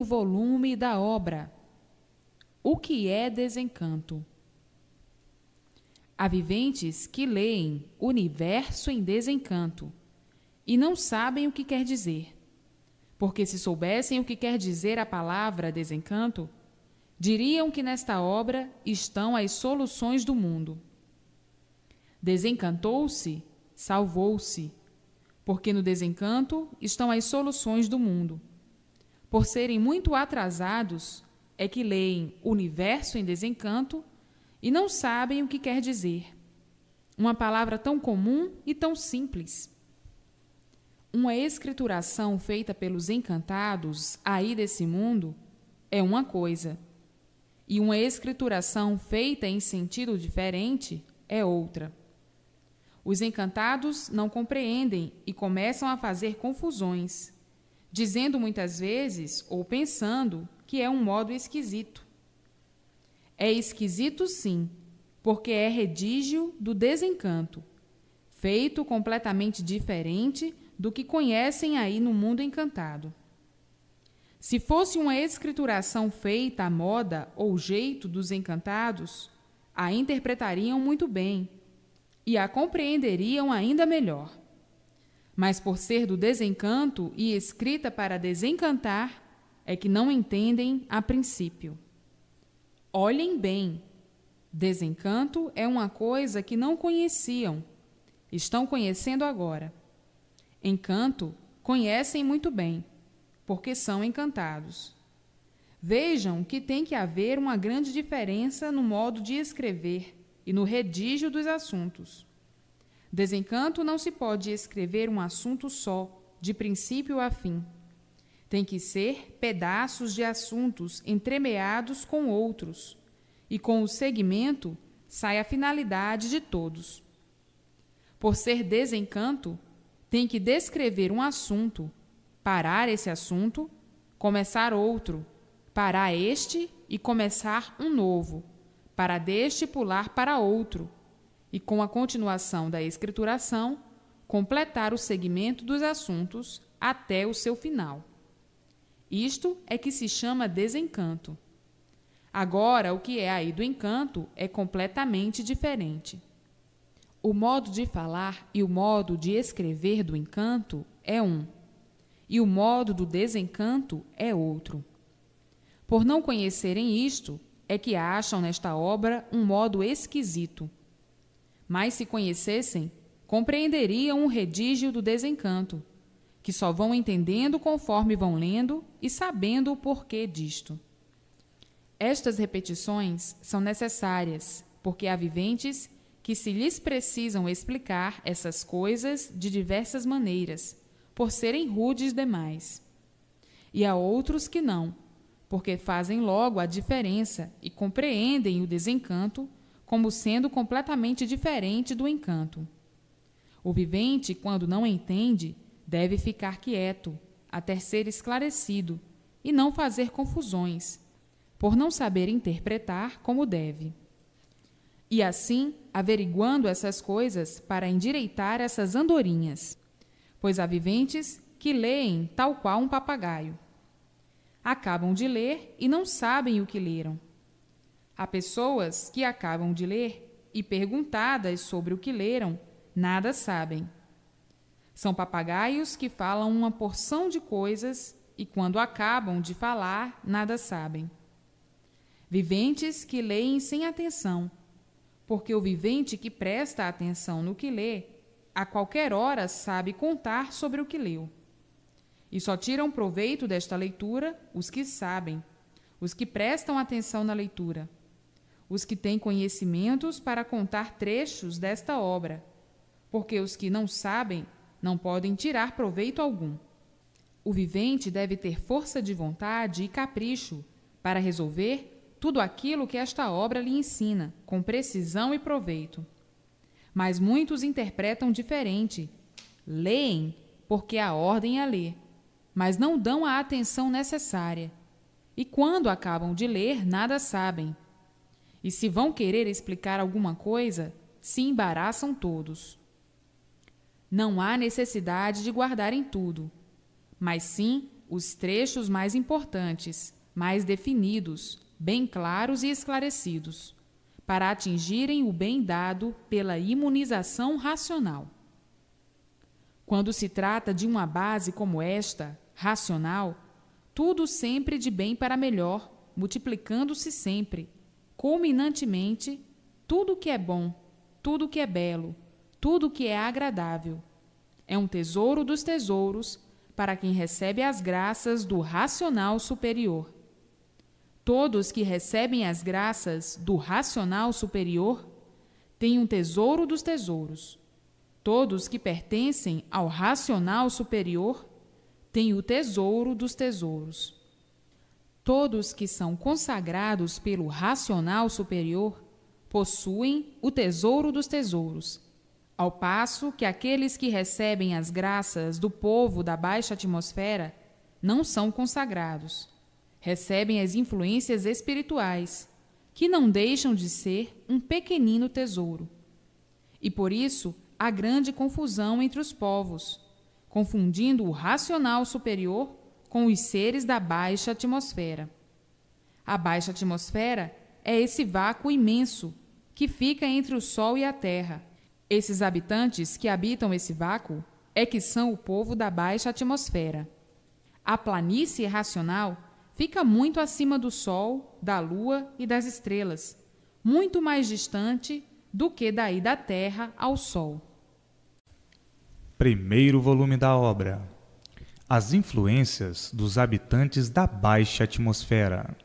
o volume da obra. O que é desencanto? Há viventes que leem universo em desencanto e não sabem o que quer dizer. Porque se soubessem o que quer dizer a palavra desencanto, diriam que nesta obra estão as soluções do mundo. Desencantou-se, salvou-se, porque no desencanto estão as soluções do mundo por serem muito atrasados, é que leem universo em desencanto e não sabem o que quer dizer. Uma palavra tão comum e tão simples. Uma escrituração feita pelos encantados aí desse mundo é uma coisa, e uma escrituração feita em sentido diferente é outra. Os encantados não compreendem e começam a fazer confusões dizendo muitas vezes ou pensando que é um modo esquisito. É esquisito, sim, porque é redígio do desencanto, feito completamente diferente do que conhecem aí no mundo encantado. Se fosse uma escrituração feita à moda ou jeito dos encantados, a interpretariam muito bem e a compreenderiam ainda melhor mas por ser do desencanto e escrita para desencantar, é que não entendem a princípio. Olhem bem, desencanto é uma coisa que não conheciam, estão conhecendo agora. Encanto conhecem muito bem, porque são encantados. Vejam que tem que haver uma grande diferença no modo de escrever e no redígio dos assuntos. Desencanto não se pode escrever um assunto só, de princípio a fim. Tem que ser pedaços de assuntos entremeados com outros, e com o segmento sai a finalidade de todos. Por ser desencanto, tem que descrever um assunto, parar esse assunto, começar outro, parar este e começar um novo, para deste pular para outro e, com a continuação da escrituração, completar o segmento dos assuntos até o seu final. Isto é que se chama desencanto. Agora, o que é aí do encanto é completamente diferente. O modo de falar e o modo de escrever do encanto é um, e o modo do desencanto é outro. Por não conhecerem isto, é que acham nesta obra um modo esquisito mas se conhecessem, compreenderiam o um redígio do desencanto, que só vão entendendo conforme vão lendo e sabendo o porquê disto. Estas repetições são necessárias, porque há viventes que se lhes precisam explicar essas coisas de diversas maneiras, por serem rudes demais. E há outros que não, porque fazem logo a diferença e compreendem o desencanto como sendo completamente diferente do encanto. O vivente, quando não entende, deve ficar quieto, até ser esclarecido, e não fazer confusões, por não saber interpretar como deve. E assim, averiguando essas coisas para endireitar essas andorinhas, pois há viventes que leem tal qual um papagaio. Acabam de ler e não sabem o que leram. Há pessoas que acabam de ler e, perguntadas sobre o que leram, nada sabem. São papagaios que falam uma porção de coisas e, quando acabam de falar, nada sabem. Viventes que leem sem atenção, porque o vivente que presta atenção no que lê, a qualquer hora sabe contar sobre o que leu. E só tiram proveito desta leitura os que sabem, os que prestam atenção na leitura os que têm conhecimentos para contar trechos desta obra, porque os que não sabem não podem tirar proveito algum. O vivente deve ter força de vontade e capricho para resolver tudo aquilo que esta obra lhe ensina, com precisão e proveito. Mas muitos interpretam diferente. Leem porque a ordem é ler, mas não dão a atenção necessária. E quando acabam de ler, nada sabem, e se vão querer explicar alguma coisa, se embaraçam todos. Não há necessidade de guardarem tudo, mas sim os trechos mais importantes, mais definidos, bem claros e esclarecidos, para atingirem o bem dado pela imunização racional. Quando se trata de uma base como esta, racional, tudo sempre de bem para melhor, multiplicando-se sempre, culminantemente, tudo que é bom, tudo que é belo, tudo que é agradável. É um tesouro dos tesouros para quem recebe as graças do racional superior. Todos que recebem as graças do racional superior têm um tesouro dos tesouros. Todos que pertencem ao racional superior têm o tesouro dos tesouros. Todos que são consagrados pelo racional superior possuem o tesouro dos tesouros, ao passo que aqueles que recebem as graças do povo da baixa atmosfera não são consagrados. Recebem as influências espirituais, que não deixam de ser um pequenino tesouro. E por isso há grande confusão entre os povos, confundindo o racional superior com os seres da baixa atmosfera. A baixa atmosfera é esse vácuo imenso que fica entre o Sol e a Terra. Esses habitantes que habitam esse vácuo é que são o povo da baixa atmosfera. A planície racional fica muito acima do Sol, da Lua e das estrelas, muito mais distante do que daí da Terra ao Sol. Primeiro volume da obra, as influências dos habitantes da baixa atmosfera.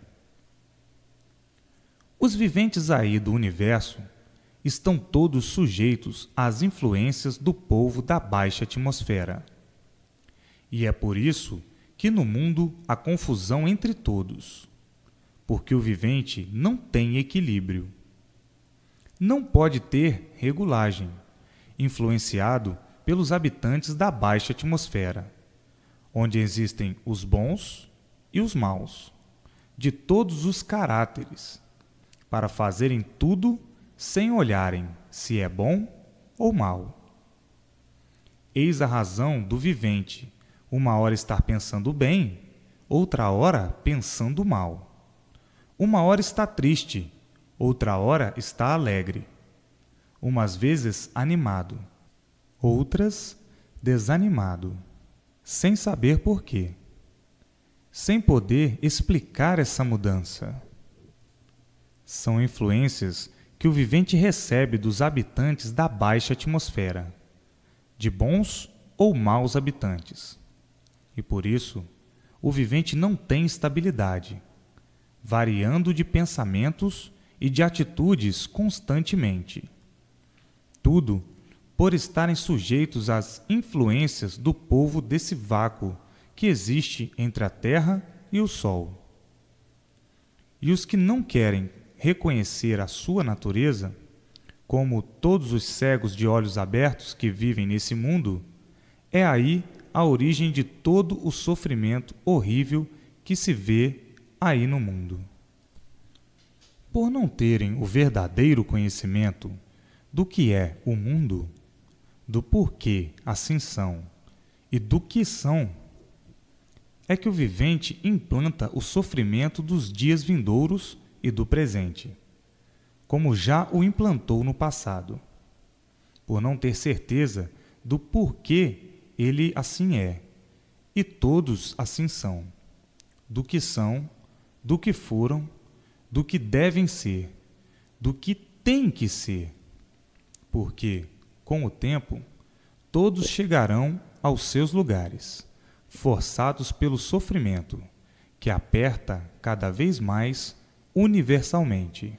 Os viventes aí do universo estão todos sujeitos às influências do povo da baixa atmosfera. E é por isso que no mundo há confusão entre todos, porque o vivente não tem equilíbrio. Não pode ter regulagem, influenciado pelos habitantes da baixa atmosfera onde existem os bons e os maus, de todos os caráteres, para fazerem tudo sem olharem se é bom ou mal. Eis a razão do vivente, uma hora estar pensando bem, outra hora pensando mal. Uma hora está triste, outra hora está alegre. Umas vezes animado, outras desanimado sem saber por quê, sem poder explicar essa mudança. São influências que o vivente recebe dos habitantes da baixa atmosfera, de bons ou maus habitantes. E por isso, o vivente não tem estabilidade, variando de pensamentos e de atitudes constantemente. Tudo por estarem sujeitos às influências do povo desse vácuo que existe entre a terra e o sol. E os que não querem reconhecer a sua natureza, como todos os cegos de olhos abertos que vivem nesse mundo, é aí a origem de todo o sofrimento horrível que se vê aí no mundo. Por não terem o verdadeiro conhecimento do que é o mundo, do porquê assim são e do que são, é que o vivente implanta o sofrimento dos dias vindouros e do presente, como já o implantou no passado, por não ter certeza do porquê ele assim é, e todos assim são, do que são, do que foram, do que devem ser, do que têm que ser. Porque com o tempo, todos chegarão aos seus lugares, forçados pelo sofrimento, que aperta cada vez mais universalmente.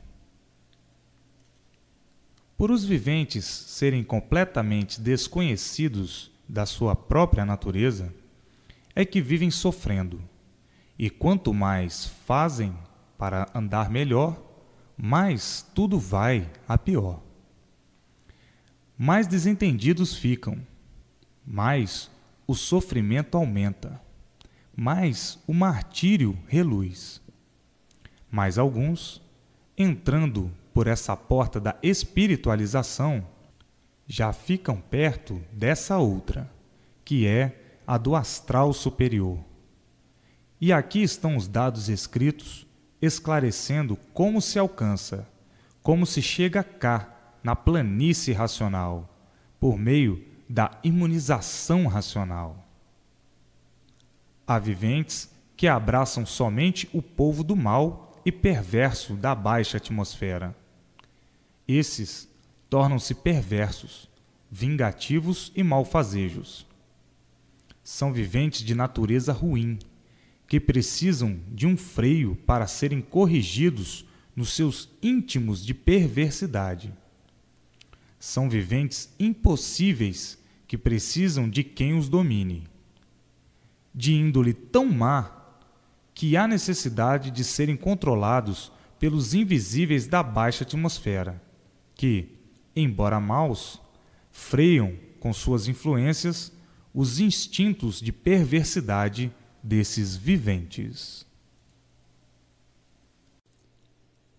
Por os viventes serem completamente desconhecidos da sua própria natureza, é que vivem sofrendo, e quanto mais fazem para andar melhor, mais tudo vai a pior mais desentendidos ficam, mais o sofrimento aumenta, mais o martírio reluz. Mas alguns, entrando por essa porta da espiritualização, já ficam perto dessa outra, que é a do astral superior. E aqui estão os dados escritos esclarecendo como se alcança, como se chega cá na planície racional, por meio da imunização racional. Há viventes que abraçam somente o povo do mal e perverso da baixa atmosfera. Esses tornam-se perversos, vingativos e malfazejos. São viventes de natureza ruim, que precisam de um freio para serem corrigidos nos seus íntimos de perversidade são viventes impossíveis que precisam de quem os domine. De índole tão má que há necessidade de serem controlados pelos invisíveis da baixa atmosfera, que, embora maus, freiam com suas influências os instintos de perversidade desses viventes.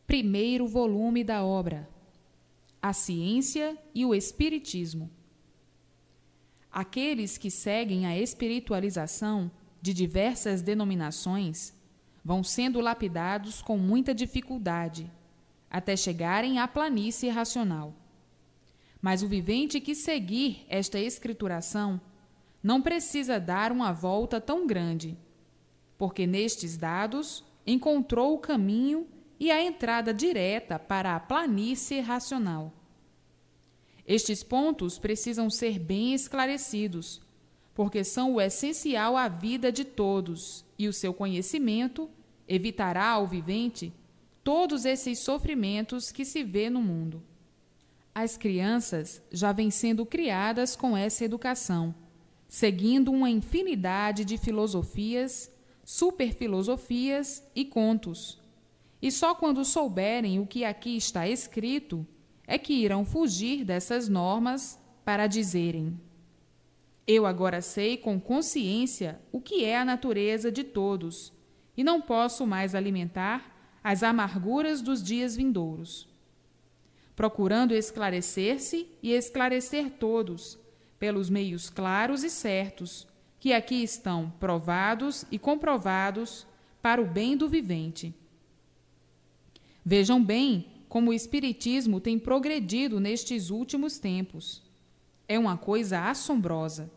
Primeiro volume da obra a ciência e o espiritismo. Aqueles que seguem a espiritualização de diversas denominações vão sendo lapidados com muita dificuldade, até chegarem à planície racional. Mas o vivente que seguir esta escrituração não precisa dar uma volta tão grande, porque nestes dados encontrou o caminho e a entrada direta para a planície racional. Estes pontos precisam ser bem esclarecidos, porque são o essencial à vida de todos e o seu conhecimento evitará ao vivente todos esses sofrimentos que se vê no mundo. As crianças já vêm sendo criadas com essa educação, seguindo uma infinidade de filosofias, superfilosofias e contos e só quando souberem o que aqui está escrito é que irão fugir dessas normas para dizerem: Eu agora sei com consciência o que é a natureza de todos e não posso mais alimentar as amarguras dos dias vindouros. Procurando esclarecer-se e esclarecer todos, pelos meios claros e certos, que aqui estão provados e comprovados para o bem do vivente Vejam bem como o Espiritismo tem progredido nestes últimos tempos. É uma coisa assombrosa.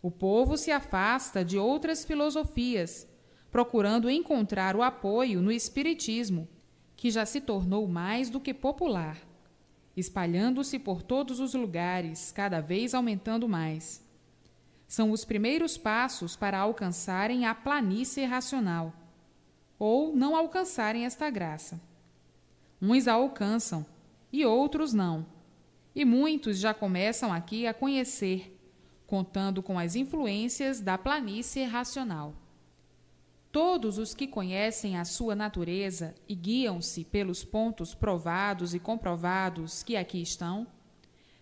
O povo se afasta de outras filosofias, procurando encontrar o apoio no Espiritismo, que já se tornou mais do que popular, espalhando-se por todos os lugares, cada vez aumentando mais. São os primeiros passos para alcançarem a planície racional, ou não alcançarem esta graça. Uns a alcançam e outros não. E muitos já começam aqui a conhecer, contando com as influências da planície racional. Todos os que conhecem a sua natureza e guiam-se pelos pontos provados e comprovados que aqui estão,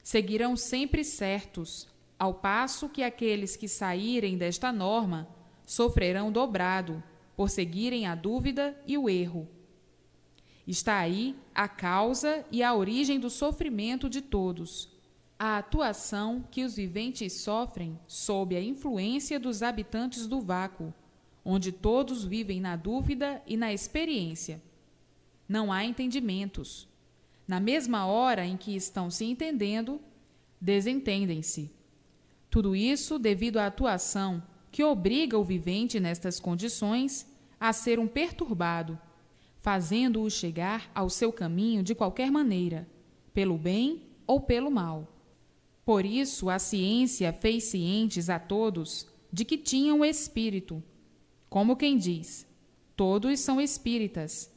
seguirão sempre certos, ao passo que aqueles que saírem desta norma sofrerão dobrado, por seguirem a dúvida e o erro Está aí a causa e a origem do sofrimento de todos. A atuação que os viventes sofrem sob a influência dos habitantes do vácuo, onde todos vivem na dúvida e na experiência. Não há entendimentos. Na mesma hora em que estão se entendendo, desentendem-se. Tudo isso devido à atuação que obriga o vivente nestas condições a ser um perturbado fazendo-o chegar ao seu caminho de qualquer maneira, pelo bem ou pelo mal. Por isso a ciência fez cientes a todos de que tinham espírito. Como quem diz: todos são espíritas,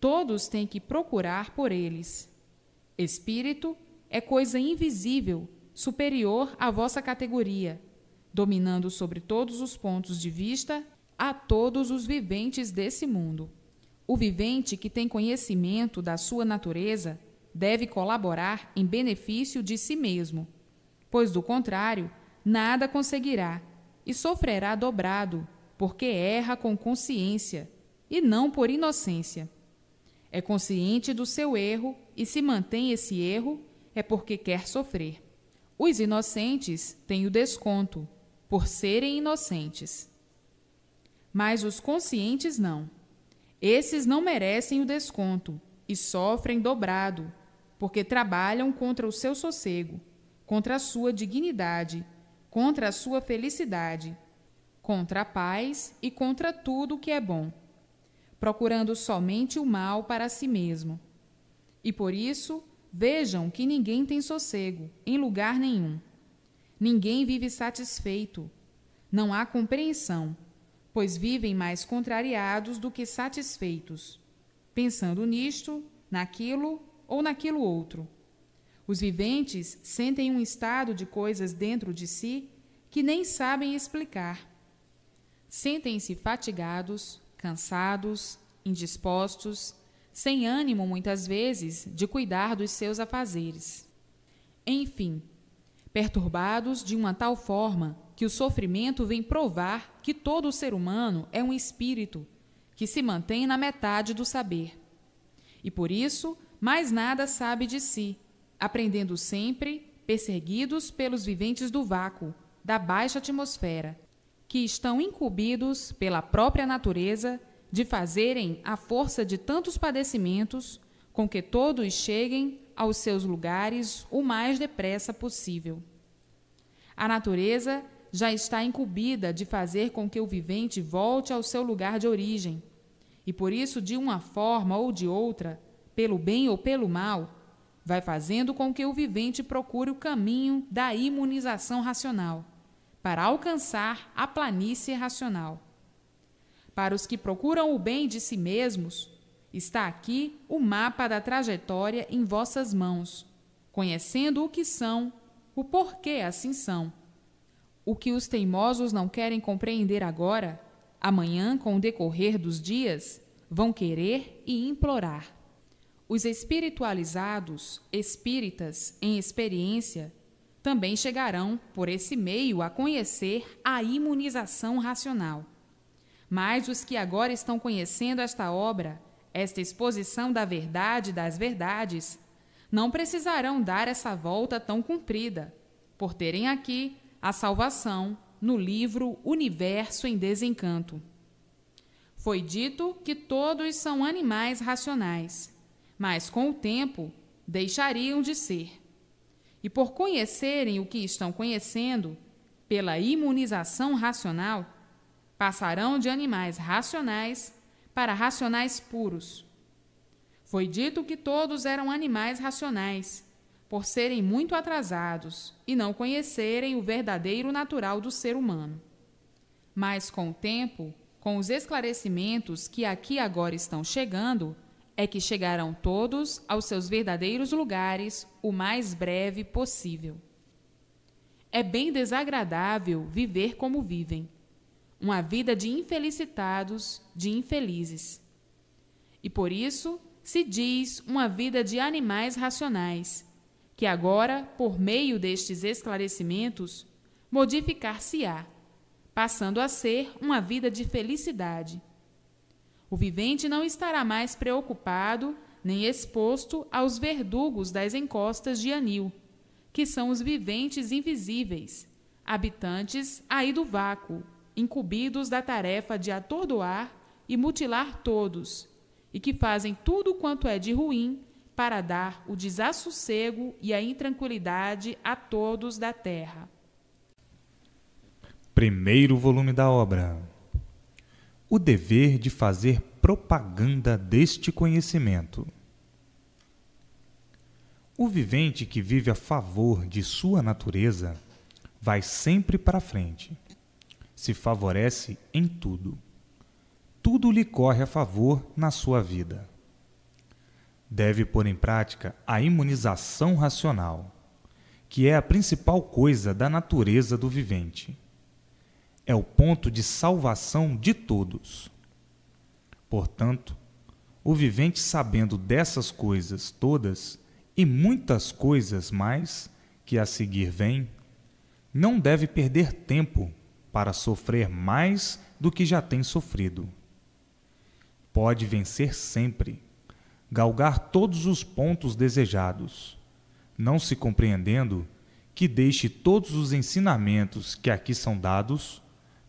todos têm que procurar por eles. Espírito é coisa invisível, superior à vossa categoria, dominando sobre todos os pontos de vista a todos os viventes desse mundo. O vivente que tem conhecimento da sua natureza deve colaborar em benefício de si mesmo, pois, do contrário, nada conseguirá e sofrerá dobrado, porque erra com consciência e não por inocência. É consciente do seu erro e se mantém esse erro é porque quer sofrer. Os inocentes têm o desconto, por serem inocentes. Mas os conscientes não. Esses não merecem o desconto e sofrem dobrado, porque trabalham contra o seu sossego, contra a sua dignidade, contra a sua felicidade, contra a paz e contra tudo o que é bom, procurando somente o mal para si mesmo. E por isso, vejam que ninguém tem sossego em lugar nenhum. Ninguém vive satisfeito. Não há compreensão pois vivem mais contrariados do que satisfeitos, pensando nisto, naquilo ou naquilo outro. Os viventes sentem um estado de coisas dentro de si que nem sabem explicar. Sentem-se fatigados, cansados, indispostos, sem ânimo muitas vezes de cuidar dos seus afazeres. Enfim, perturbados de uma tal forma que o sofrimento vem provar que todo ser humano é um espírito que se mantém na metade do saber. E por isso, mais nada sabe de si, aprendendo sempre, perseguidos pelos viventes do vácuo, da baixa atmosfera, que estão incumbidos pela própria natureza de fazerem a força de tantos padecimentos com que todos cheguem aos seus lugares o mais depressa possível. A natureza já está incumbida de fazer com que o vivente volte ao seu lugar de origem. E por isso, de uma forma ou de outra, pelo bem ou pelo mal, vai fazendo com que o vivente procure o caminho da imunização racional, para alcançar a planície racional. Para os que procuram o bem de si mesmos, está aqui o mapa da trajetória em vossas mãos, conhecendo o que são, o porquê assim são o que os teimosos não querem compreender agora, amanhã, com o decorrer dos dias, vão querer e implorar. Os espiritualizados, espíritas em experiência, também chegarão, por esse meio, a conhecer a imunização racional. Mas os que agora estão conhecendo esta obra, esta exposição da verdade das verdades, não precisarão dar essa volta tão comprida, por terem aqui a salvação no livro Universo em Desencanto. Foi dito que todos são animais racionais, mas com o tempo deixariam de ser. E por conhecerem o que estão conhecendo, pela imunização racional, passarão de animais racionais para racionais puros. Foi dito que todos eram animais racionais, por serem muito atrasados e não conhecerem o verdadeiro natural do ser humano. Mas com o tempo, com os esclarecimentos que aqui agora estão chegando, é que chegarão todos aos seus verdadeiros lugares o mais breve possível. É bem desagradável viver como vivem, uma vida de infelicitados, de infelizes. E por isso se diz uma vida de animais racionais que agora, por meio destes esclarecimentos, modificar-se-á, passando a ser uma vida de felicidade. O vivente não estará mais preocupado nem exposto aos verdugos das encostas de Anil, que são os viventes invisíveis, habitantes aí do vácuo, incumbidos da tarefa de atordoar e mutilar todos, e que fazem tudo quanto é de ruim para dar o desassossego e a intranquilidade a todos da terra. Primeiro volume da obra. O dever de fazer propaganda deste conhecimento. O vivente que vive a favor de sua natureza vai sempre para frente. Se favorece em tudo. Tudo lhe corre a favor na sua vida deve pôr em prática a imunização racional, que é a principal coisa da natureza do vivente. É o ponto de salvação de todos. Portanto, o vivente, sabendo dessas coisas todas e muitas coisas mais que a seguir vêm, não deve perder tempo para sofrer mais do que já tem sofrido. Pode vencer sempre galgar todos os pontos desejados, não se compreendendo que deixe todos os ensinamentos que aqui são dados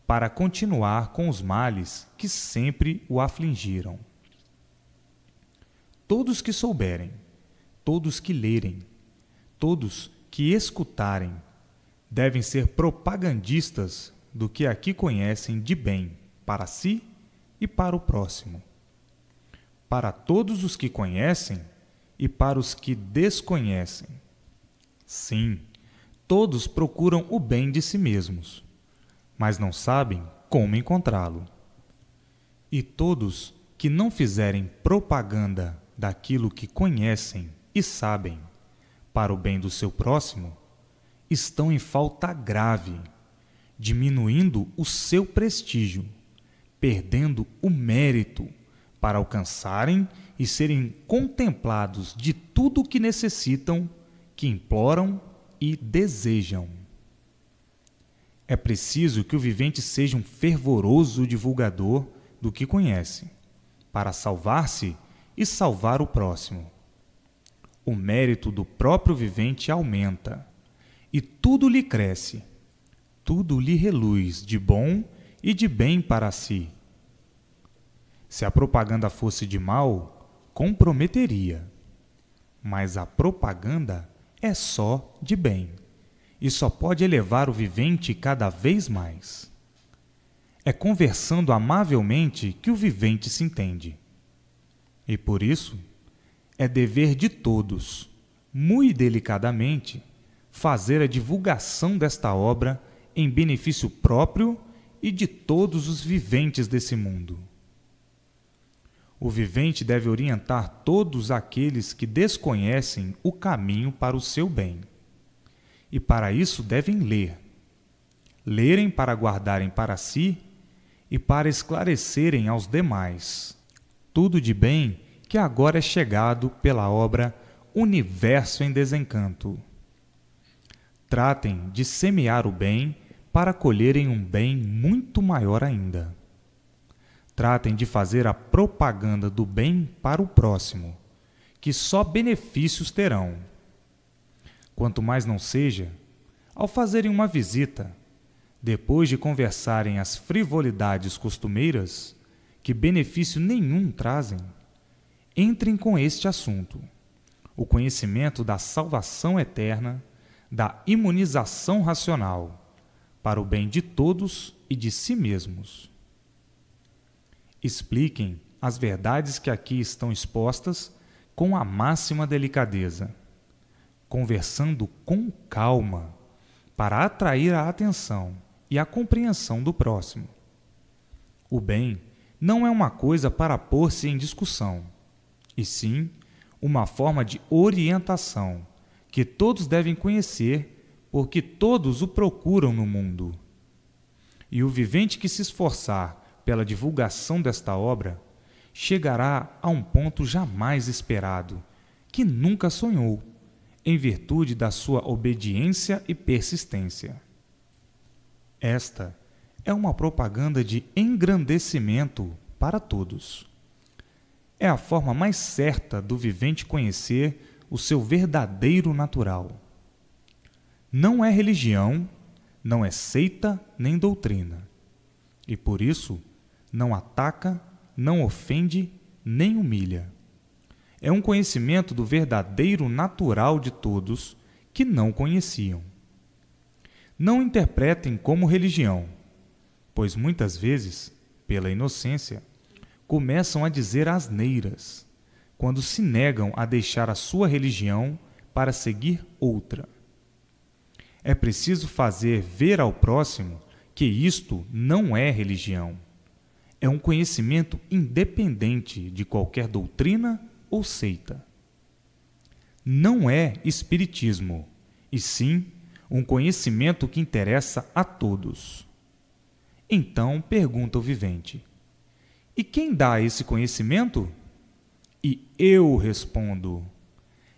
para continuar com os males que sempre o afligiram. Todos que souberem, todos que lerem, todos que escutarem, devem ser propagandistas do que aqui conhecem de bem para si e para o próximo para todos os que conhecem e para os que desconhecem. Sim, todos procuram o bem de si mesmos, mas não sabem como encontrá-lo. E todos que não fizerem propaganda daquilo que conhecem e sabem para o bem do seu próximo, estão em falta grave, diminuindo o seu prestígio, perdendo o mérito para alcançarem e serem contemplados de tudo o que necessitam, que imploram e desejam. É preciso que o vivente seja um fervoroso divulgador do que conhece, para salvar-se e salvar o próximo. O mérito do próprio vivente aumenta, e tudo lhe cresce, tudo lhe reluz de bom e de bem para si se a propaganda fosse de mal, comprometeria. Mas a propaganda é só de bem e só pode elevar o vivente cada vez mais. É conversando amavelmente que o vivente se entende. E por isso, é dever de todos, muito delicadamente, fazer a divulgação desta obra em benefício próprio e de todos os viventes desse mundo. O vivente deve orientar todos aqueles que desconhecem o caminho para o seu bem. E para isso devem ler. Lerem para guardarem para si e para esclarecerem aos demais. Tudo de bem que agora é chegado pela obra Universo em Desencanto. Tratem de semear o bem para colherem um bem muito maior ainda tratem de fazer a propaganda do bem para o próximo, que só benefícios terão. Quanto mais não seja, ao fazerem uma visita, depois de conversarem as frivolidades costumeiras, que benefício nenhum trazem, entrem com este assunto: o conhecimento da salvação eterna, da imunização racional, para o bem de todos e de si mesmos expliquem as verdades que aqui estão expostas com a máxima delicadeza, conversando com calma para atrair a atenção e a compreensão do próximo. O bem não é uma coisa para pôr-se em discussão, e sim uma forma de orientação que todos devem conhecer, porque todos o procuram no mundo. E o vivente que se esforçar pela divulgação desta obra, chegará a um ponto jamais esperado, que nunca sonhou, em virtude da sua obediência e persistência. Esta é uma propaganda de engrandecimento para todos. É a forma mais certa do vivente conhecer o seu verdadeiro natural. Não é religião, não é seita nem doutrina. E por isso, não ataca, não ofende, nem humilha. É um conhecimento do verdadeiro natural de todos que não conheciam. Não interpretem como religião, pois muitas vezes, pela inocência, começam a dizer asneiras, quando se negam a deixar a sua religião para seguir outra. É preciso fazer ver ao próximo que isto não é religião é um conhecimento independente de qualquer doutrina ou seita. Não é espiritismo, e sim um conhecimento que interessa a todos. Então pergunta o vivente: E quem dá esse conhecimento? E eu respondo: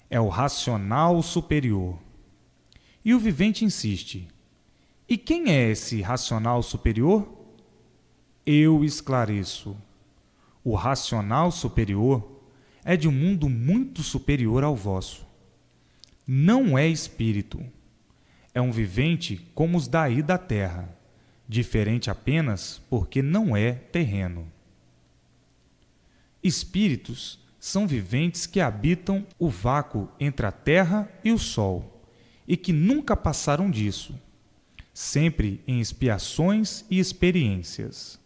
É o racional superior. E o vivente insiste: E quem é esse racional superior? eu esclareço. O racional superior é de um mundo muito superior ao vosso. Não é espírito. É um vivente como os daí da terra, diferente apenas porque não é terreno. Espíritos são viventes que habitam o vácuo entre a terra e o sol e que nunca passaram disso, sempre em expiações e experiências.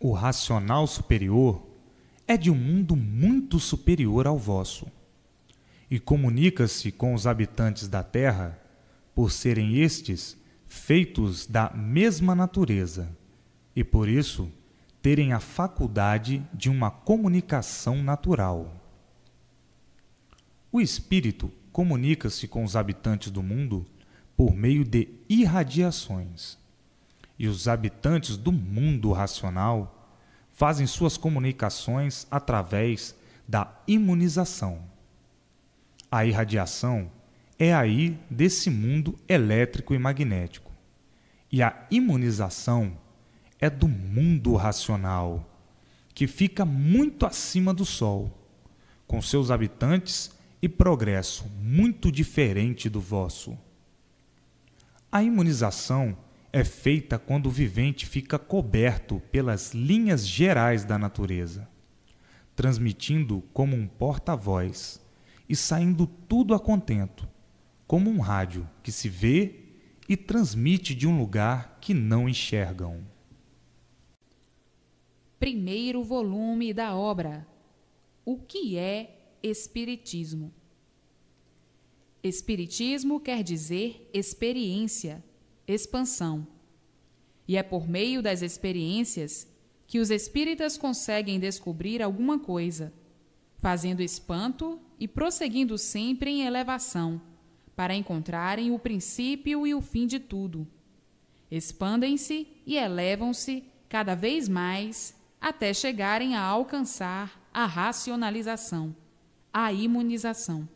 O racional superior é de um mundo muito superior ao vosso, e comunica-se com os habitantes da terra, por serem estes feitos da mesma natureza, e por isso terem a faculdade de uma comunicação natural. O espírito comunica-se com os habitantes do mundo por meio de irradiações e os habitantes do mundo racional fazem suas comunicações através da imunização. A irradiação é aí desse mundo elétrico e magnético. E a imunização é do mundo racional, que fica muito acima do Sol, com seus habitantes e progresso muito diferente do vosso. A imunização é feita quando o vivente fica coberto pelas linhas gerais da natureza, transmitindo como um porta-voz e saindo tudo a contento, como um rádio que se vê e transmite de um lugar que não enxergam. Primeiro volume da obra O que é Espiritismo? Espiritismo quer dizer experiência expansão. E é por meio das experiências que os espíritas conseguem descobrir alguma coisa, fazendo espanto e prosseguindo sempre em elevação, para encontrarem o princípio e o fim de tudo. Expandem-se e elevam-se cada vez mais até chegarem a alcançar a racionalização, a imunização.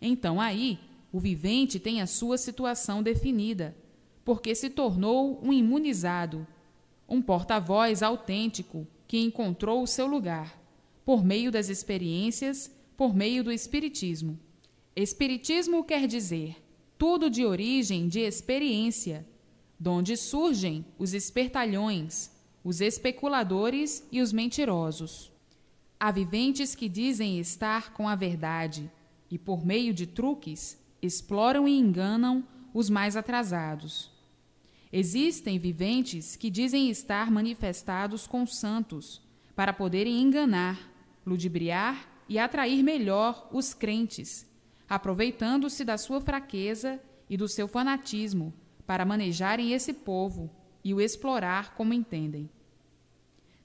Então aí o vivente tem a sua situação definida, porque se tornou um imunizado, um porta-voz autêntico que encontrou o seu lugar, por meio das experiências, por meio do Espiritismo. Espiritismo quer dizer tudo de origem de experiência, donde surgem os espertalhões, os especuladores e os mentirosos. Há viventes que dizem estar com a verdade e, por meio de truques, exploram e enganam os mais atrasados. Existem viventes que dizem estar manifestados com santos, para poderem enganar, ludibriar e atrair melhor os crentes, aproveitando-se da sua fraqueza e do seu fanatismo para manejarem esse povo e o explorar como entendem.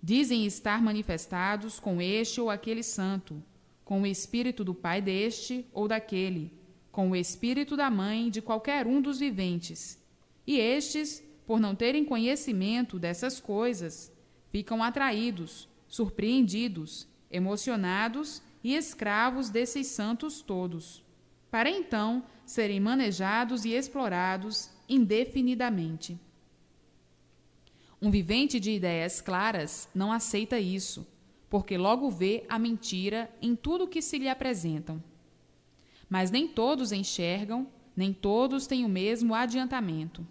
Dizem estar manifestados com este ou aquele santo, com o espírito do pai deste ou daquele, com o espírito da mãe de qualquer um dos viventes. E estes, por não terem conhecimento dessas coisas, ficam atraídos, surpreendidos, emocionados e escravos desses santos todos, para então serem manejados e explorados indefinidamente. Um vivente de ideias claras não aceita isso, porque logo vê a mentira em tudo que se lhe apresentam mas nem todos enxergam, nem todos têm o mesmo adiantamento.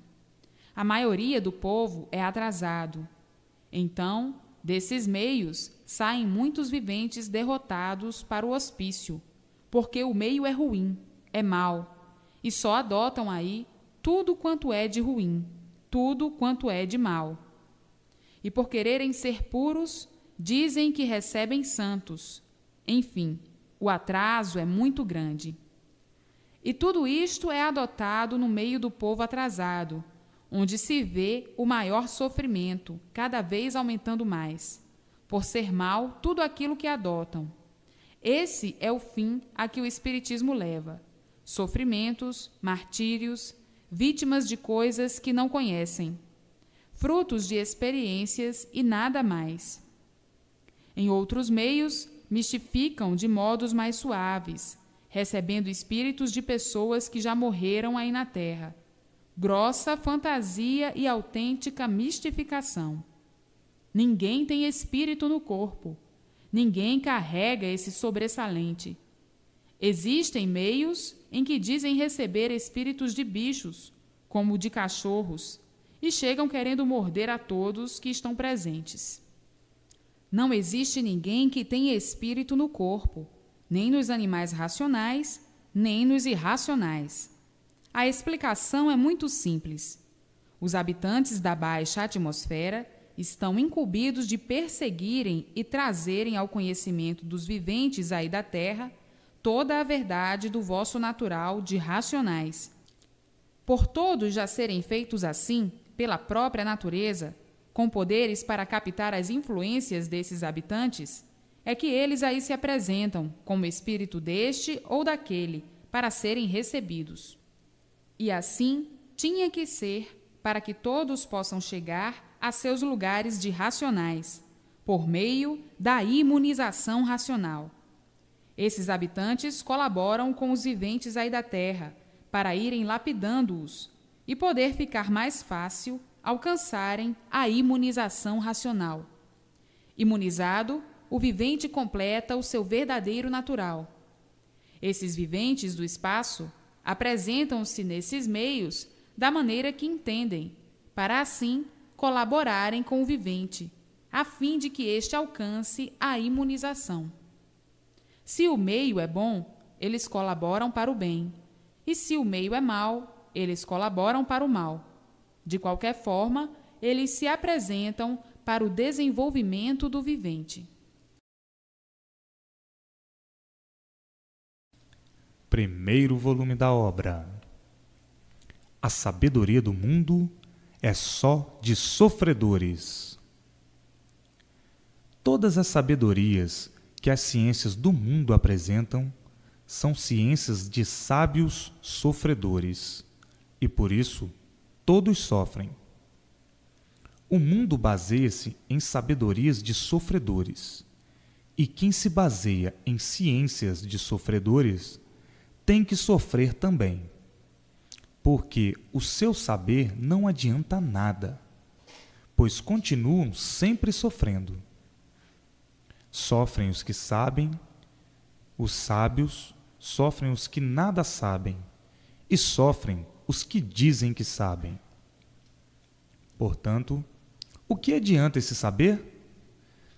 A maioria do povo é atrasado. Então, desses meios saem muitos viventes derrotados para o hospício, porque o meio é ruim, é mau, e só adotam aí tudo quanto é de ruim, tudo quanto é de mal. E por quererem ser puros, dizem que recebem santos. Enfim, o atraso é muito grande. E tudo isto é adotado no meio do povo atrasado, onde se vê o maior sofrimento, cada vez aumentando mais, por ser mal tudo aquilo que adotam. Esse é o fim a que o Espiritismo leva: sofrimentos, martírios, vítimas de coisas que não conhecem, frutos de experiências e nada mais. Em outros meios, mistificam de modos mais suaves, recebendo espíritos de pessoas que já morreram aí na terra. Grossa fantasia e autêntica mistificação. Ninguém tem espírito no corpo. Ninguém carrega esse sobressalente. Existem meios em que dizem receber espíritos de bichos, como de cachorros, e chegam querendo morder a todos que estão presentes. Não existe ninguém que tenha espírito no corpo nem nos animais racionais, nem nos irracionais. A explicação é muito simples. Os habitantes da baixa atmosfera estão incumbidos de perseguirem e trazerem ao conhecimento dos viventes aí da Terra toda a verdade do vosso natural de racionais. Por todos já serem feitos assim, pela própria natureza, com poderes para captar as influências desses habitantes, é que eles aí se apresentam, como espírito deste ou daquele, para serem recebidos. E assim tinha que ser para que todos possam chegar a seus lugares de racionais, por meio da imunização racional. Esses habitantes colaboram com os viventes aí da terra, para irem lapidando-os e poder ficar mais fácil alcançarem a imunização racional. Imunizado o vivente completa o seu verdadeiro natural. Esses viventes do espaço apresentam-se nesses meios da maneira que entendem, para assim colaborarem com o vivente, a fim de que este alcance a imunização. Se o meio é bom, eles colaboram para o bem, e se o meio é mau, eles colaboram para o mal. De qualquer forma, eles se apresentam para o desenvolvimento do vivente. primeiro volume da obra. A sabedoria do mundo é só de sofredores. Todas as sabedorias que as ciências do mundo apresentam são ciências de sábios sofredores, e por isso todos sofrem. O mundo baseia-se em sabedorias de sofredores, e quem se baseia em ciências de sofredores tem que sofrer também, porque o seu saber não adianta nada, pois continuam sempre sofrendo. Sofrem os que sabem, os sábios sofrem os que nada sabem, e sofrem os que dizem que sabem. Portanto, o que adianta esse saber?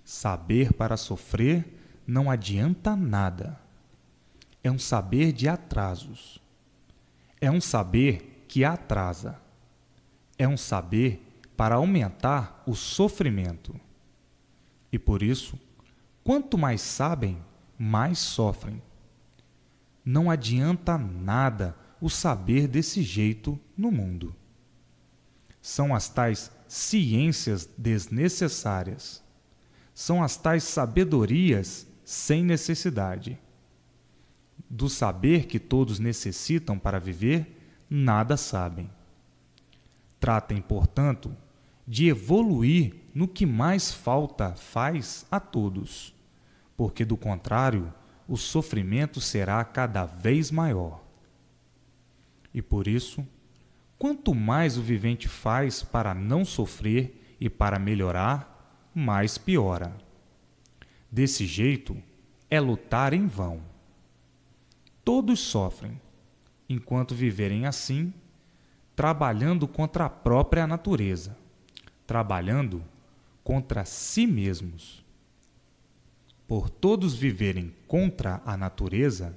Saber para sofrer não adianta nada é um saber de atrasos. É um saber que atrasa. É um saber para aumentar o sofrimento. E por isso, quanto mais sabem, mais sofrem. Não adianta nada o saber desse jeito no mundo. São as tais ciências desnecessárias. São as tais sabedorias sem necessidade do saber que todos necessitam para viver, nada sabem. Tratem, portanto, de evoluir no que mais falta faz a todos, porque do contrário, o sofrimento será cada vez maior. E por isso, quanto mais o vivente faz para não sofrer e para melhorar, mais piora. Desse jeito, é lutar em vão todos sofrem, enquanto viverem assim, trabalhando contra a própria natureza, trabalhando contra si mesmos. Por todos viverem contra a natureza,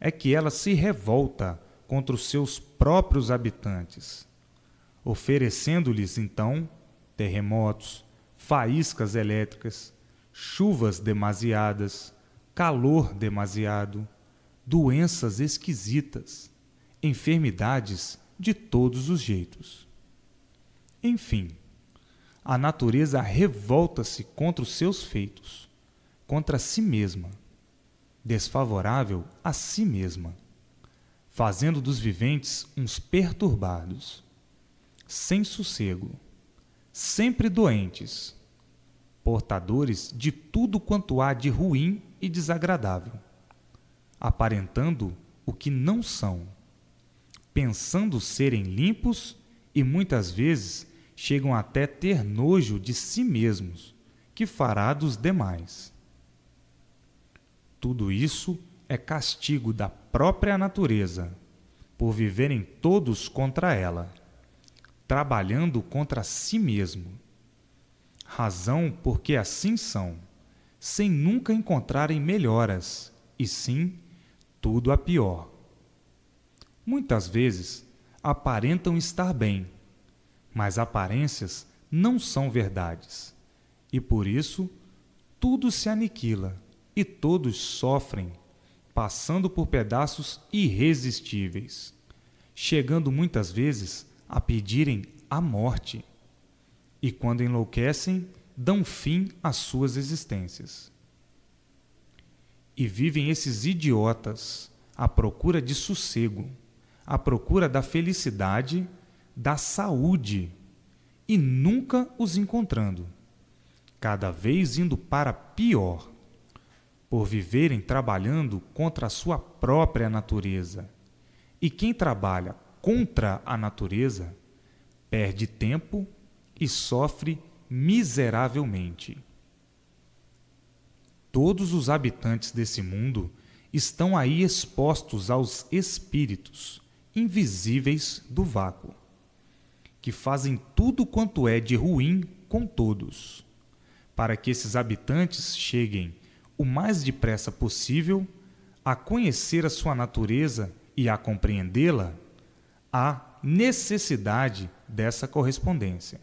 é que ela se revolta contra os seus próprios habitantes, oferecendo-lhes então terremotos, faíscas elétricas, chuvas demasiadas, calor demasiado, doenças esquisitas, enfermidades de todos os jeitos. Enfim, a natureza revolta-se contra os seus feitos, contra si mesma, desfavorável a si mesma, fazendo dos viventes uns perturbados, sem sossego, sempre doentes, portadores de tudo quanto há de ruim e desagradável aparentando o que não são, pensando serem limpos e muitas vezes chegam até ter nojo de si mesmos, que fará dos demais. Tudo isso é castigo da própria natureza, por viverem todos contra ela, trabalhando contra si mesmo. Razão porque assim são, sem nunca encontrarem melhoras, e sim tudo a pior. Muitas vezes aparentam estar bem, mas aparências não são verdades. E por isso, tudo se aniquila e todos sofrem, passando por pedaços irresistíveis, chegando muitas vezes a pedirem a morte. E quando enlouquecem, dão fim às suas existências. E vivem esses idiotas à procura de sossego, à procura da felicidade, da saúde e nunca os encontrando, cada vez indo para pior, por viverem trabalhando contra a sua própria natureza. E quem trabalha contra a natureza perde tempo e sofre miseravelmente. Todos os habitantes desse mundo estão aí expostos aos espíritos invisíveis do vácuo, que fazem tudo quanto é de ruim com todos, para que esses habitantes cheguem o mais depressa possível a conhecer a sua natureza e a compreendê-la, há necessidade dessa correspondência.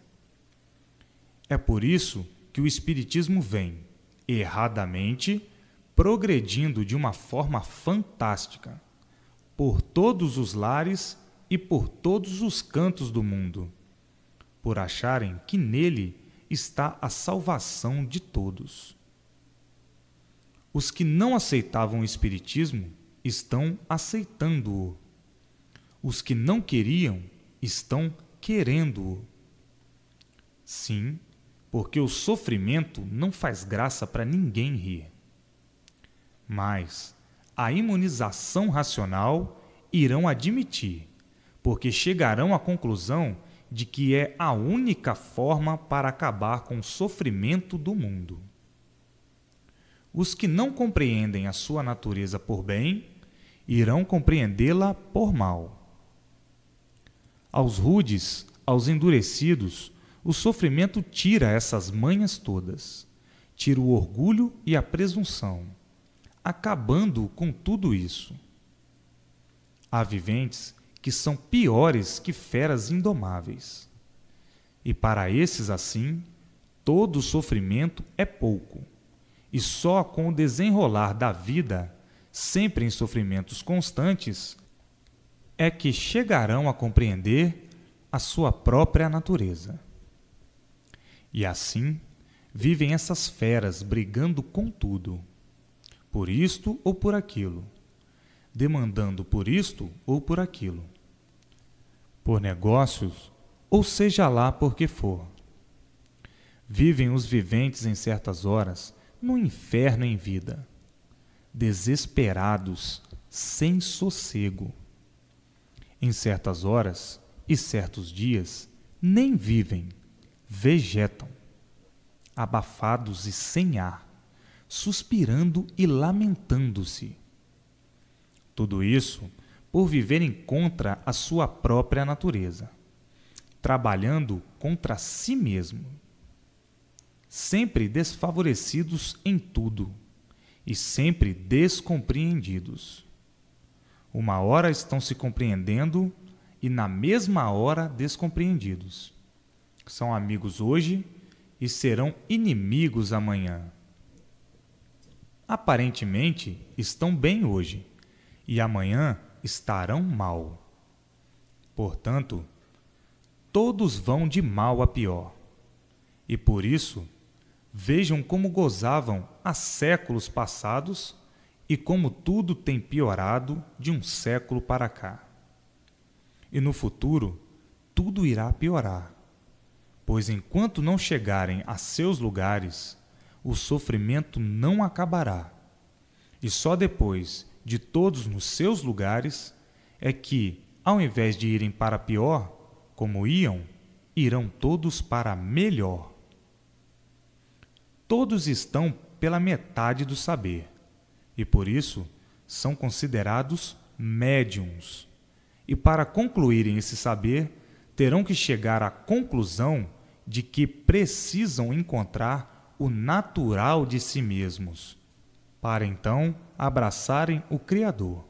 É por isso que o Espiritismo vem erradamente, progredindo de uma forma fantástica, por todos os lares e por todos os cantos do mundo, por acharem que nele está a salvação de todos. Os que não aceitavam o Espiritismo estão aceitando-o. Os que não queriam estão querendo-o. Sim, porque o sofrimento não faz graça para ninguém rir. Mas a imunização racional irão admitir, porque chegarão à conclusão de que é a única forma para acabar com o sofrimento do mundo. Os que não compreendem a sua natureza por bem irão compreendê-la por mal. Aos rudes, aos endurecidos, o sofrimento tira essas manhas todas, tira o orgulho e a presunção, acabando com tudo isso. Há viventes que são piores que feras indomáveis. E para esses assim, todo sofrimento é pouco, e só com o desenrolar da vida, sempre em sofrimentos constantes, é que chegarão a compreender a sua própria natureza. E assim vivem essas feras brigando com tudo, por isto ou por aquilo, demandando por isto ou por aquilo, por negócios ou seja lá por que for. Vivem os viventes em certas horas no inferno em vida, desesperados, sem sossego. Em certas horas e certos dias nem vivem vegetam, abafados e sem ar, suspirando e lamentando-se. Tudo isso por viverem contra a sua própria natureza, trabalhando contra si mesmo. Sempre desfavorecidos em tudo e sempre descompreendidos. Uma hora estão se compreendendo e na mesma hora descompreendidos são amigos hoje e serão inimigos amanhã. Aparentemente estão bem hoje e amanhã estarão mal. Portanto, todos vão de mal a pior. E por isso, vejam como gozavam há séculos passados e como tudo tem piorado de um século para cá. E no futuro, tudo irá piorar pois enquanto não chegarem a seus lugares, o sofrimento não acabará. E só depois de todos nos seus lugares é que, ao invés de irem para pior, como iam, irão todos para melhor. Todos estão pela metade do saber e por isso são considerados médiums. E para concluírem esse saber, terão que chegar à conclusão de que precisam encontrar o natural de si mesmos, para então abraçarem o Criador.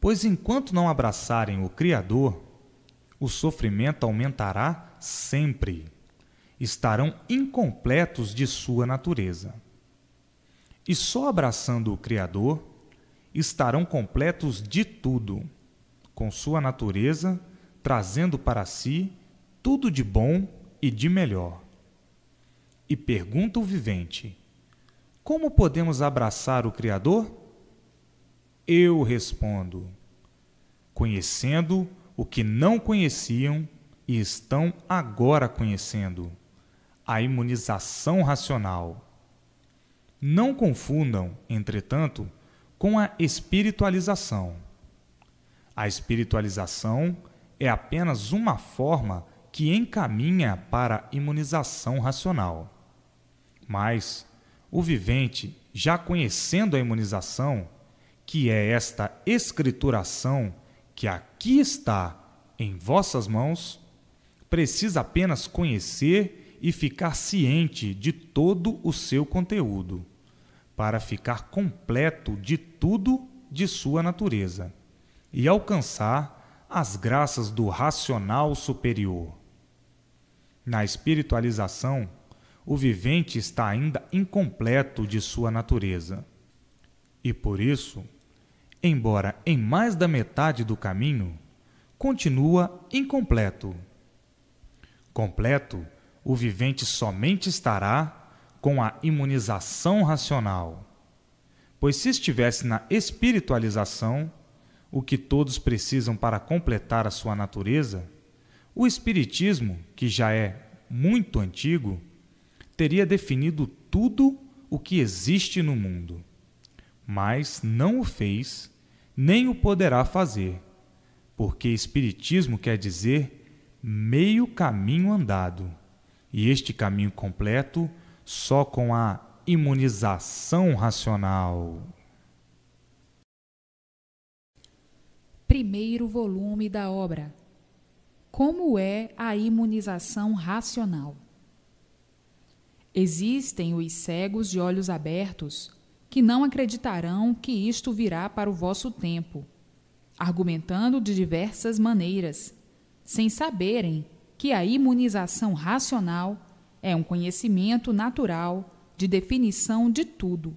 Pois enquanto não abraçarem o Criador, o sofrimento aumentará sempre. Estarão incompletos de sua natureza. E só abraçando o Criador estarão completos de tudo, com sua natureza trazendo para si tudo de bom e de melhor. E pergunta o vivente: Como podemos abraçar o Criador? Eu respondo: Conhecendo o que não conheciam e estão agora conhecendo a imunização racional. Não confundam, entretanto, com a espiritualização. A espiritualização é apenas uma forma que encaminha para a imunização racional. Mas o vivente, já conhecendo a imunização, que é esta escrituração que aqui está em vossas mãos, precisa apenas conhecer e ficar ciente de todo o seu conteúdo, para ficar completo de tudo de sua natureza e alcançar as graças do racional superior. Na espiritualização, o vivente está ainda incompleto de sua natureza. E por isso, embora em mais da metade do caminho, continua incompleto. Completo, o vivente somente estará com a imunização racional. Pois se estivesse na espiritualização, o que todos precisam para completar a sua natureza, o Espiritismo, que já é muito antigo, teria definido tudo o que existe no mundo. Mas não o fez, nem o poderá fazer, porque Espiritismo quer dizer meio caminho andado, e este caminho completo só com a imunização racional. primeiro volume da obra. Como é a imunização racional? Existem os cegos de olhos abertos que não acreditarão que isto virá para o vosso tempo, argumentando de diversas maneiras, sem saberem que a imunização racional é um conhecimento natural de definição de tudo,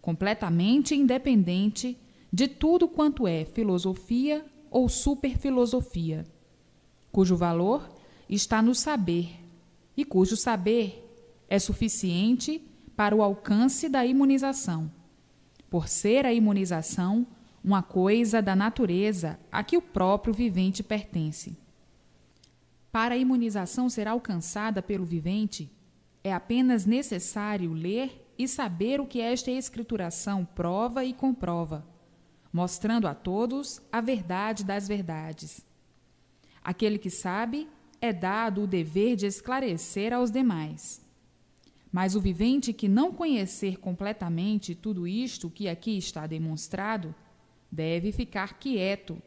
completamente independente de tudo quanto é filosofia ou superfilosofia, cujo valor está no saber e cujo saber é suficiente para o alcance da imunização, por ser a imunização uma coisa da natureza a que o próprio vivente pertence. Para a imunização ser alcançada pelo vivente, é apenas necessário ler e saber o que esta escrituração prova e comprova mostrando a todos a verdade das verdades. Aquele que sabe é dado o dever de esclarecer aos demais. Mas o vivente que não conhecer completamente tudo isto que aqui está demonstrado, deve ficar quieto,